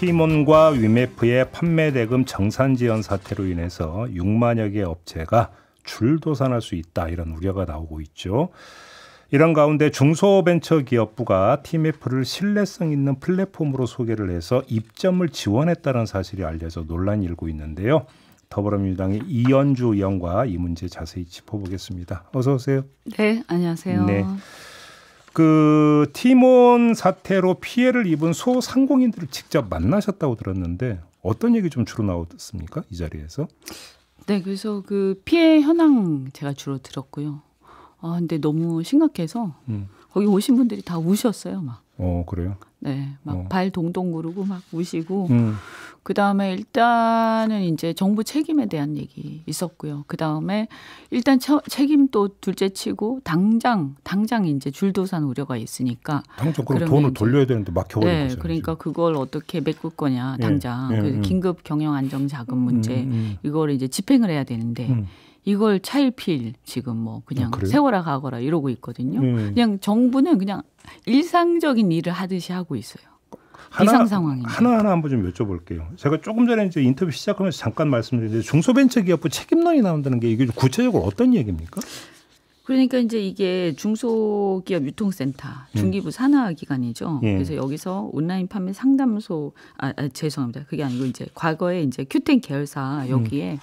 티몬과 위메프의 판매 대금 정산 지연 사태로 인해서 6만여 개 업체가 줄도산할 수 있다 이런 우려가 나오고 있죠. 이런 가운데 중소벤처기업부가 티메프를 신뢰성 있는 플랫폼으로 소개를 해서 입점을 지원했다는 사실이 알려져 논란이 일고 있는데요. 더불어민주당의 이현주 의원과 이 문제 자세히 짚어보겠습니다. 어서 오세요. 네, 안녕하세요. 네. 그 티몬 사태로 피해를 입은 소상공인들을 직접 만나셨다고 들었는데 어떤 얘기 좀 주로 나왔습니까 이 자리에서? 네, 그래서 그 피해 현황 제가 주로 들었고요. 아 근데 너무 심각해서 음. 거기 오신 분들이 다 우셨어요 막. 어 그래요? 네, 막발 어. 동동 구르고 막 우시고 음. 그 다음에 일단은 이제 정부 책임에 대한 얘기 있었고요. 그 다음에 일단 처, 책임 또 둘째치고 당장 당장 이제 줄도산 우려가 있으니까 당장 그럼 돈을 이제, 돌려야 되는데 막혀버린 네, 거죠. 그러니까 지금. 그걸 어떻게 메꿀 거냐 예, 당장 예, 그 예, 그 긴급 경영 안정 자금 음, 문제 음, 음. 이거를 이제 집행을 해야 되는데. 음. 이걸 차일피일 지금 뭐 그냥 아, 세월아 가거라 이러고 있거든요. 음. 그냥 정부는 그냥 일상적인 일을 하듯이 하고 있어요. 이상 상 하나, 하나하나 한번 좀 여쭤볼게요. 제가 조금 전에 이제 인터뷰 시작하면서 잠깐 말씀드렸는데 중소벤처기업부 책임론이 나온다는 게 이게 구체적으로 어떤 얘기입니까? 그러니까 이제 이게 중소기업 유통센터 음. 중기부 산하 기관이죠. 예. 그래서 여기서 온라인 판매 상담소 아, 아, 죄송합니다. 그게 아니고 이제 과거에 이제 큐텐 계열사 음. 여기에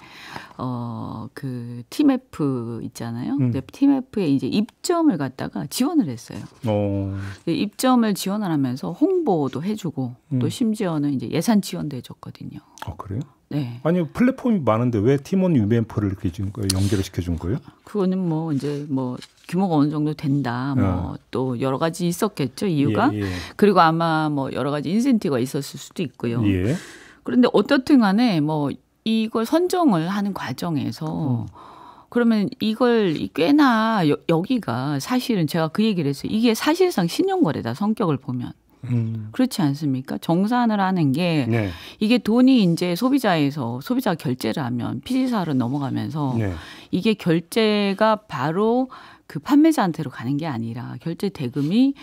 어, 그 음. 어그 팀F 있잖아요. 근데 팀F에 이제 입점을 갖다가 지원을 했어요. 오. 어. 그 입점을 지원을 하면서 홍보도 해주고 음. 또 심지어는 이제 예산 지원도 해줬거든요. 아 그래요? 네. 아니 플랫폼이 많은데 왜 팀원 유벤포를 그 연결을 시켜준 거예요? 그거는 뭐 이제 뭐 규모가 어느 정도 된다, 뭐또 아. 어. 여러 가지 있었겠죠 이유가. 예, 예. 그리고 아마 뭐 여러 가지 인센티브가 있었을 수도 있고요. 예. 그런데 어떻든간에 뭐 이걸 선정을 하는 과정에서. 음. 그러면 이걸 꽤나 여, 여기가 사실은 제가 그 얘기를 했어요. 이게 사실상 신용거래다 성격을 보면. 음. 그렇지 않습니까? 정산을 하는 게 네. 이게 돈이 이제 소비자에서 소비자 결제를 하면 피지사로 넘어가면서 네. 이게 결제가 바로 그 판매자한테로 가는 게 아니라 결제 대금이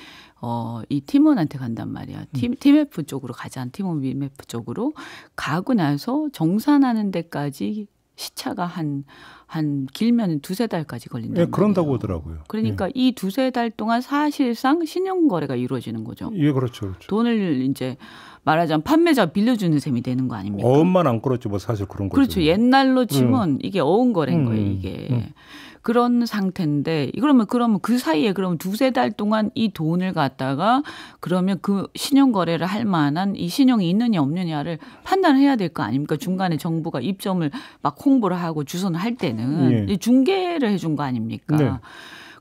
어, 이 팀원한테 간단 말이야. 음. 팀, 팀F 쪽으로 가자. 팀원 위메프 쪽으로 가고 나서 정산하는 데까지 시차가 한, 한 길면 두세 달까지 걸린다. 예, 그런다고 하더라고요. 그러니까 예. 이 두세 달 동안 사실상 신용거래가 이루어지는 거죠. 예, 그렇죠, 그렇죠. 돈을 이제 말하자면 판매자 빌려주는 셈이 되는 거 아닙니까? 어음만 안 끌었죠. 뭐 사실 그런 거죠. 그렇죠. 옛날로 음. 치면 음, 음. 이게 어음 거래인 거예요, 이게. 음. 그런 상태인데 그러면 그러면 그 사이에 그럼 두세 달 동안 이 돈을 갖다가 그러면 그 신용 거래를 할 만한 이 신용이 있느냐 없느냐를 판단해야 될 거 아닙니까? 중간에 정부가 입점을 막 홍보를 하고 주선을 할 때는 네. 중개를 해준 거 아닙니까? 네.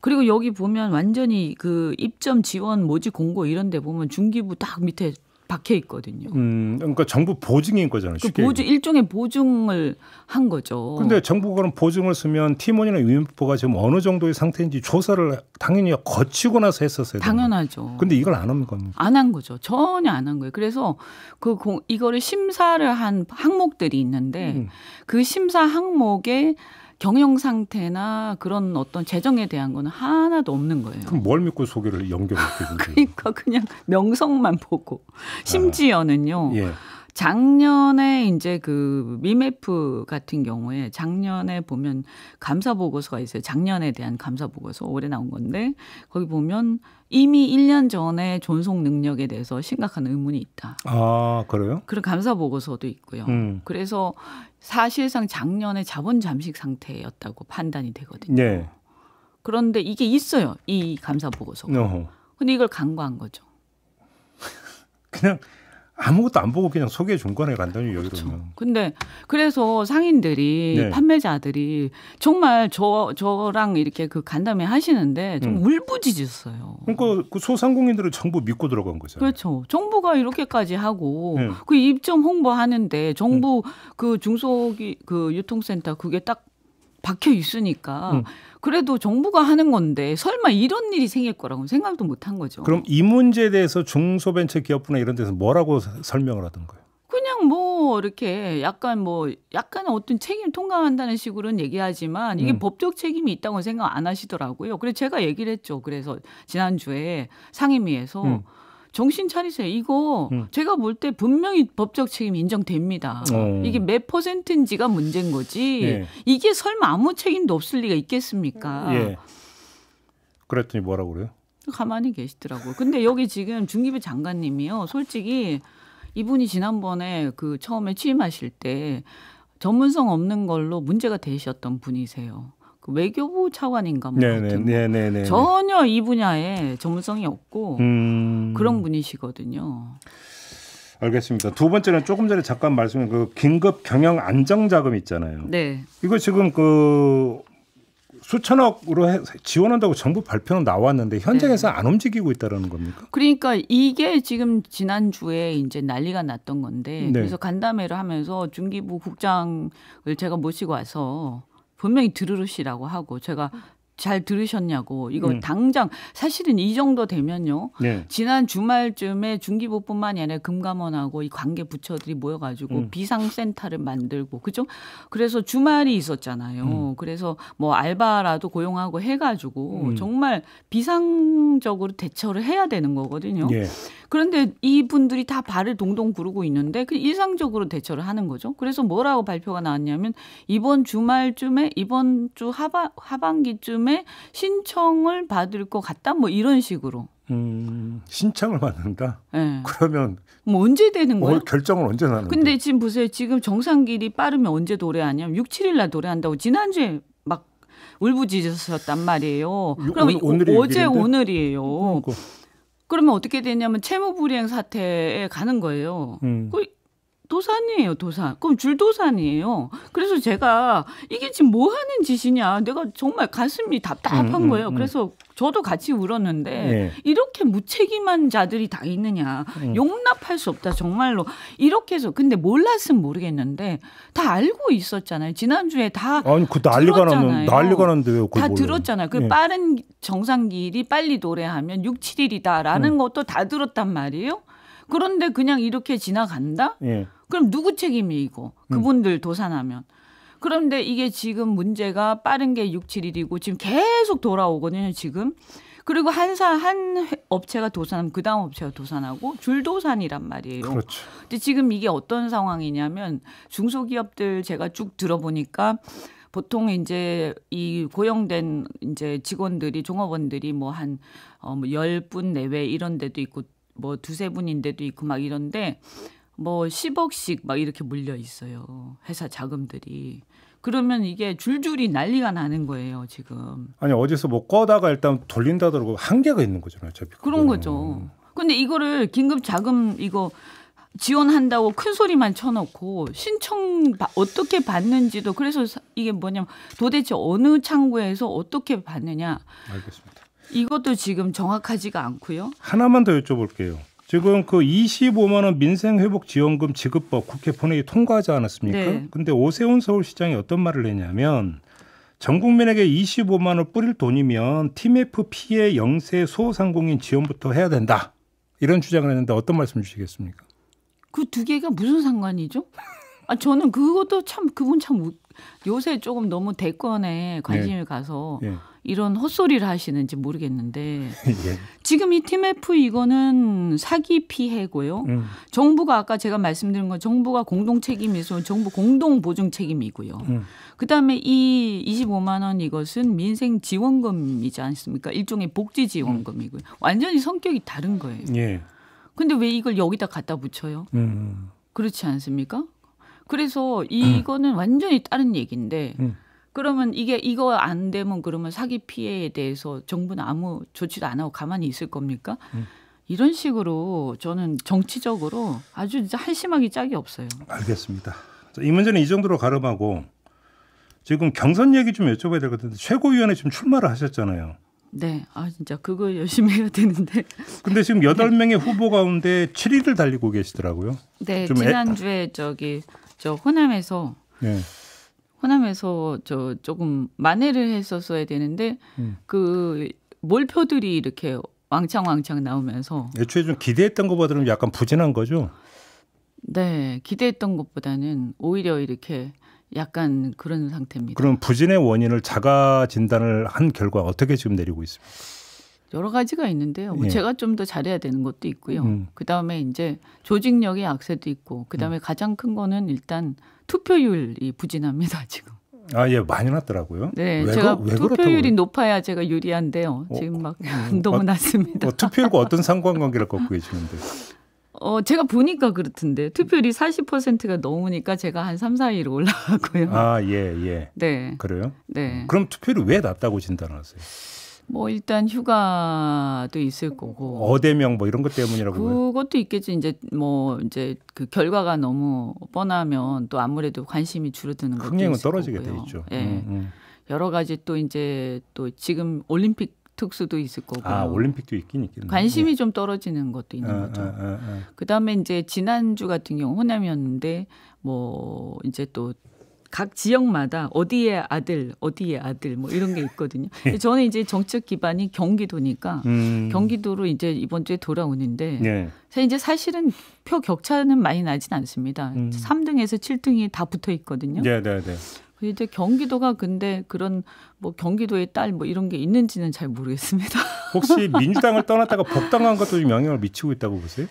그리고 여기 보면 완전히 그 입점 지원 모집 공고 이런 데 보면 중기부 딱 밑에 박혀 있거든요. 음, 그러니까 정부 보증인 거잖아요. 그 보증 일종의 보증을 한 거죠. 근데 정부가 그럼 보증을 쓰면 팀원이나 위인부가 지금 어느 정도의 상태인지 조사를 당연히 거치고 나서 했었어요. 당연하죠. 근데 이걸 안 한 겁니다. 안 한 거죠. 전혀 안 한 거예요. 그래서 그 이거를 심사를 한 항목들이 있는데 음. 그 심사 항목에 경영 상태나 그런 어떤 재정에 대한 거는 하나도 없는 거예요. 그럼 뭘 믿고 소개를 연결시켜준지 그러니까 그냥 명성만 보고 아. 심지어는요. 아, 예. 작년에 이제 그 미메프 같은 경우에 작년에 보면 감사 보고서가 있어요. 작년에 대한 감사 보고서 올해 나온 건데 거기 보면 이미 1년 전에 존속 능력에 대해서 심각한 의문이 있다. 아, 그래요? 그런 감사 보고서도 있고요. 음. 그래서 사실상 작년에 자본 잠식 상태였다고 판단이 되거든요. 네. 그런데 이게 있어요. 이 감사 보고서가. 근데 이걸 간과한 거죠. 그냥 아무것도 안 보고 그냥 소개 중간에 네 간단히 그렇죠. 여기로. 는 그렇 근데 그래서 상인들이 네. 판매자들이 정말 저 저랑 이렇게 그 간담회 하시는데 좀 음. 울부짖었어요. 그러니까 그 소상공인들을 정부 믿고 들어간 거죠. 그렇죠. 정부가 이렇게까지 하고 네. 그 입점 홍보하는데 정부 음. 그 중소기 그 유통센터 그게 딱 박혀 있으니까 음. 그래도 정부가 하는 건데 설마 이런 일이 생길 거라고 생각도 못한 거죠. 그럼 이 문제에 대해서 중소벤처기업부나 이런 데서 뭐라고 설명을 하던 가요 그냥 뭐 이렇게 약간 뭐 약간 어떤 책임 통감한다는 식으로는 얘기하지만 이게 음. 법적 책임이 있다고 생각 안 하시더라고요. 그래서 제가 얘기를 했죠. 그래서 지난주에 상임위에서 음. 정신 차리세요. 이거 음. 제가 볼 때 분명히 법적 책임 인정됩니다. 어. 이게 몇 퍼센트인지가 문제인 거지. 예. 이게 설마 아무 책임도 없을 리가 있겠습니까? 예. 그랬더니 뭐라고 그래요? 가만히 계시더라고요. 근데 여기 지금 중기부 장관님이요. 솔직히 이분이 지난번에 그 처음에 취임하실 때 전문성 없는 걸로 문제가 되셨던 분이세요. 그 외교부 차관인가 뭐네 뭐 전혀 이 분야에 전문성이 없고 음... 그런 분이시거든요. 알겠습니다. 두 번째는 조금 전에 잠깐 말씀한 그 긴급 경영 안정 자금 있잖아요. 네. 이거 지금 그 수천억으로 지원한다고 정부 발표는 나왔는데 현장에서 네. 안 움직이고 있다라는 겁니까? 그러니까 이게 지금 지난 주에 이제 난리가 났던 건데 네. 그래서 간담회를 하면서 중기부 국장을 제가 모시고 와서 분명히 들으시라고 하고 제가 잘 들으셨냐고 이거 음. 당장 사실은 이 정도 되면요 네. 지난 주말쯤에 중기부뿐만이 아니라 금감원하고 이 관계 부처들이 모여가지고 음. 비상센터를 만들고 그죠 그래서 주말이 있었잖아요 음. 그래서 뭐 알바라도 고용하고 해가지고 음. 정말 비상적으로 대처를 해야 되는 거거든요. 예. 그런데 이분들이 다 발을 동동 구르고 있는데 그 일상적으로 대처를 하는 거죠. 그래서 뭐라고 발표가 나왔냐면 이번 주말쯤에 이번 주 하반 하반기쯤에 신청을 받을 것 같다 뭐 이런 식으로. 음, 신청을 받는다. 네. 그러면 뭐 언제 되는 거예요? 어, 결정을 언제 나는? 근데 지금 보세요. 지금 정상길이 빠르면 언제 도래하냐면 6, 7일 날 도래한다고 지난주에 막 울부짖으셨단 말이에요. 그럼 오늘, 어제 일인데 오늘이에요. 그러니까. 그러면 어떻게 되냐면 채무불이행 사태에 가는 거예요. 음. 그 도산이에요, 도산. 그럼 줄도산이에요. 그래서 제가 이게 지금 뭐 하는 짓이냐. 내가 정말 가슴이 답답한 음, 음 거예요. 음. 그래서 저도 같이 울었는데 네. 이렇게 무책임한 자들이 다 있느냐 음. 용납할 수 없다 정말로 이렇게 해서 근데 몰랐으면 모르겠는데 다 알고 있었잖아요 지난주에 다 아니 그 난리가 나는 난리가 난데 왜다 들었잖아요 그 네. 빠른 정상길이 빨리 노래하면 6, 7일이다라는 음. 것도 다 들었단 말이에요 그런데 그냥 이렇게 지나간다 네. 그럼 누구 책임이 고 그분들 음. 도산하면. 그런데 이게 지금 문제가 빠른 게 6, 7일이고 지금 계속 돌아오거든요, 지금. 그리고 한사 한 업체가 도산하면 그다음 업체가 도산하고 줄도산이란 말이에요. 그렇죠. 근데 지금 이게 어떤 상황이냐면 중소기업들 제가 쭉 들어보니까 보통 이제 이 고용된 이제 직원들이 종업원들이 뭐한 어뭐 10분 내외 이런 데도 있고 뭐 두세 분인데도 있고 막 이런데 뭐 10억씩 막 이렇게 물려 있어요. 회사 자금들이. 그러면 이게 줄줄이 난리가 나는 거예요, 지금. 아니, 어디서 뭐 꺼다가 일단 돌린다더라고 한계가 있는 거잖아요, 어차피. 그런 거죠. 근데 이거를 긴급 자금 이거 지원한다고 큰 소리만 쳐놓고 신청 어떻게 받는지도 그래서 이게 뭐냐면 도대체 어느 창구에서 어떻게 받느냐. 알겠습니다. 이것도 지금 정확하지가 않고요. 하나만 더 여쭤볼게요. 지금 그 25만 원 민생 회복 지원금 지급법 국회 본회의 통과하지 않았습니까? 네. 근데 오세훈 서울시장이 어떤 말을 했냐면 전 국민에게 25만 원 뿌릴 돈이면 TMF 피해 영세 소상공인 지원부터 해야 된다. 이런 주장을 했는데 어떤 말씀 주시겠습니까? 그 두 개가 무슨 상관이죠? 아 저는 그것도 참 그분 참 요새 조금 너무 대권에 관심이 네. 가서 네. 이런 헛소리를 하시는지 모르겠는데 예. 지금 이 TMF 이거는 사기 피해고요. 음. 정부가 아까 제가 말씀드린 건 정부가 공동 책임이서 정부 공동 보증 책임이고요. 음. 그다음에 이 25만 원 이것은 민생 지원금이지 않습니까? 일종의 복지 지원금이고요. 음. 완전히 성격이 다른 거예요. 예. 근데 왜 이걸 여기다 갖다 붙여요? 음. 그렇지 않습니까? 그래서 음. 이거는 완전히 다른 얘기인데 그러면 이게 이거 안 되면 그러면 사기 피해에 대해서 정부는 아무 조치도 안 하고 가만히 있을 겁니까? 음. 이런 식으로 저는 정치적으로 아주 한심하기 짝이 없어요. 알겠습니다. 이 문제는 이 정도로 가름하고 지금 경선 얘기 좀 여쭤봐야 될 것 같은데 최고위원회 지금 출마를 하셨잖아요. 네, 아 진짜 그거 열심히 해야 되는데. 근데 지금 네. 여덟 명의 후보 가운데 7위를 달리고 계시더라고요. 네, 지난주에 애... 저기 저 호남에서 네. 호남에서 저 조금 만회를 했었어야 되는데 음. 그 몰표들이 이렇게 왕창 왕창 나오면서 애초에 좀 기대했던 것보다는 약간 부진한 거죠. 네, 기대했던 것보다는 오히려 이렇게 약간 그런 상태입니다. 그럼 부진의 원인을 자가 진단을 한 결과 어떻게 지금 내리고 있습니까? 여러 가지가 있는데요. 뭐 예. 제가 좀 더 잘해야 되는 것도 있고요. 음. 그 다음에 이제 조직력의 악세도 있고, 그 다음에 음. 가장 큰 거는 일단 투표율이 부진합니다 지금. 아, 예, 많이 났더라고요. 네, 제가 거, 그, 투표율이 높아야 제가 유리한데요. 어, 지금 막 어, 너무 어, 낮습니다. 어, 투표율과 어떤 상관관계를 걷고 계시는데? 어, 제가 보니까 그렇던데 투표율이 40%가 넘으니까 제가 한 3, 4위로 올라가고요. 아, 예, 예. 네. 그래요? 네. 그럼 투표율이 왜 낮다고 진단하세요? 뭐 일단 휴가도 있을 거고 어대명 뭐 이런 것 때문이라고 그것도 있겠지 이제 뭐 이제 그 결과가 너무 뻔하면 또 아무래도 관심이 줄어드는 것도 흥행은 떨어지게 거고요. 돼 있죠. 예. 음, 음. 여러 가지 또 이제 또 지금 올림픽 특수도 있을 거고. 아, 올림픽도 있긴 있겠네. 관심이 네. 좀 떨어지는 것도 있는 아, 거죠. 아, 아, 아, 그다음에 이제 지난주 같은 경우 호남이었는데 뭐 이제 또각 지역마다 어디에 아들, 어디에 아들 뭐 이런 게 있거든요. 예. 저는 이제 정책 기반이 경기도니까 음. 경기도로 이제 이번 주에 돌아오는데 네. 이제 사실은 표 격차는 많이 나진 않습니다. 음. 3등에서 7등이 다 붙어 있거든요. 네, 네, 네. 이제 경기도가 근데 그런 뭐 경기도의 딸 뭐 이런 게 있는지는 잘 모르겠습니다. 혹시 민주당을 떠났다가 법당한 것도 좀 영향을 미치고 있다고 보세요?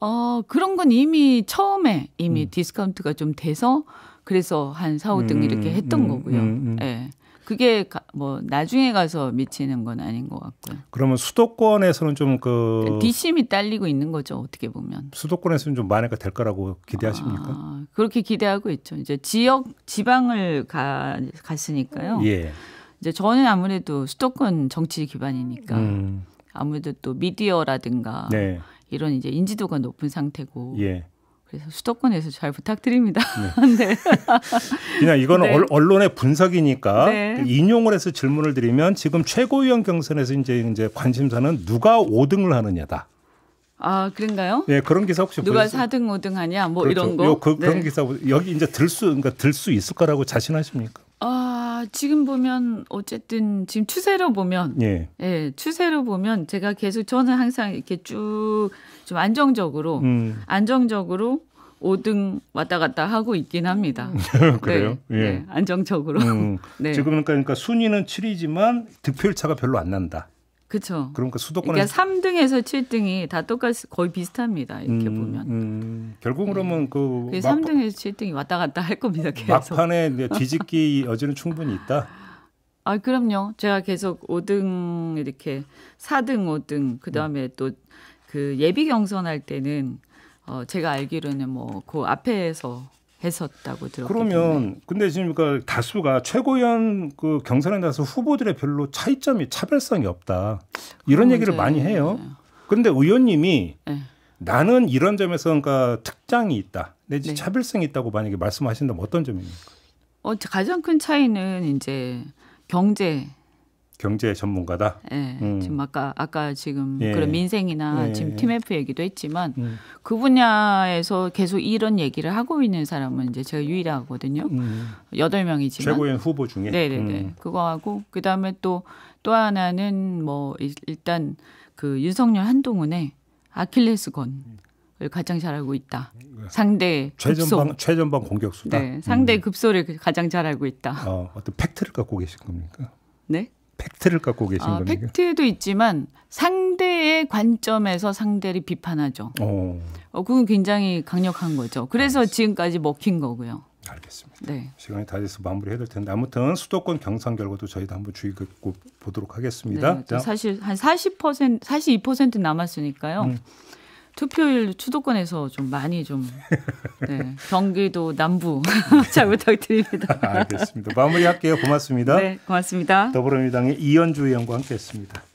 어 그런 건 이미 처음에 이미 음. 디스카운트가 좀 돼서 그래서 한 4, 5등 음, 이렇게 했던 음, 거고요. 음, 음, 예. 그게 가, 뭐 나중에 가서 미치는 건 아닌 것 같고요. 그러면 수도권에서는 좀그 뒷심미 딸리고 있는 거죠 어떻게 보면. 수도권에서는 좀 만회가 될 거라고 기대하십니까? 아, 그렇게 기대하고 있죠. 이제 지역 지방을 가, 갔으니까요. 예. 이제 저는 아무래도 수도권 정치 기반이니까 음. 아무래도 또 미디어라든가 네. 이런 이제 인지도가 높은 상태고 예. 그래서 수도권에서 잘 부탁드립니다. 네. 그냥 이건 네. 언론의 분석이니까 네. 인용을 해서 질문을 드리면 지금 최고위원 경선에서 이제 이제 관심사는 누가 5등을 하느냐다. 아 그런가요? 네 그런 기사 혹시 누가 보셨어요? 4등 5등 하냐 뭐 그렇죠. 이런 거. 요, 그, 런 네. 기사 여기 이제 들 수 그러니까 들 수 있을 거라고 자신하십니까? 지금 보면 어쨌든 지금 추세로 보면 예. 예 추세로 보면 제가 계속 저는 항상 이렇게 쭉 좀 안정적으로 음. 안정적으로 5등 왔다 갔다 하고 있긴 합니다. 그래요? 네, 예. 네, 안정적으로. 음, 네. 지금 그러니까 순위는 7위지만 득표율 차가 별로 안 난다. 그렇죠. 그러니까 수도권 그러니까 3등에서 7등이 다 똑같이 거의 비슷합니다. 이렇게 음, 보면. 음, 결국 그러면 네. 그 3등에서 그 7등이 왔다 갔다 할 겁니다. 계속. 막판에 뒤집기 여지는 충분히 있다. 아, 그럼요. 제가 계속 5등 이렇게 4등, 5등 그다음에 음. 또그 예비 경선할 때는 어 제가 알기로는 뭐 그 앞에서 했었다고 들었거든요. 그러면 네. 근데 지금 그러니까 다수가 최고위원 그 경선에 나서 후보들의 별로 차이점이 차별성이 없다 이런 얘기를 많이 해요. 네. 그런데 의원님이 네. 나는 이런 점에서 그러니까 특장이 있다 내지 네. 차별성이 있다고 만약에 말씀하신다면 어떤 점입니까? 어, 가장 큰 차이는 이제 경제 경제 전문가다. 네, 음. 지금 아까 아까 지금 예. 그런 민생이나 예. 지금 팀에프 얘기도 했지만 음. 그 분야에서 계속 이런 얘기를 하고 있는 사람은 이제 제가 유일하거든요. 음. 여덟 음. 명이지만 최고위원 후보 중에. 네네네. 음. 그거 하고 그 다음에 또 또 하나는 뭐 일단 그 윤석열 한동훈의 아킬레스건. 을 가장 잘 알고 있다. 상대 최전방 급소. 최전방 공격수다. 네, 상대 음. 급소를 가장 잘 알고 있다. 어, 어떤 팩트를 갖고 계신 겁니까? 네. 팩트를 갖고 계신 아, 겁니까? 팩트도 있지만 상대의 관점에서 상대를 비판하죠. 오. 어. 어, 그건 굉장히 강력한 거죠. 그래서 알겠습니다. 지금까지 먹힌 거고요. 알겠습니다. 네. 시간이 다 돼서 마무리해야 될 텐데 아무튼 수도권 경선 결과도 저희도 한번 주의 깊고 보도록 하겠습니다. 네, 사실 한40% 42% 남았으니까요. 음. 투표율 수도권에서 좀 많이 좀 네, 경기도 남부 잘 부탁드립니다. 아, 알겠습니다. 마무리할게요. 고맙습니다. 네, 고맙습니다. 더불어민주당의 이현주 의원과 함께했습니다.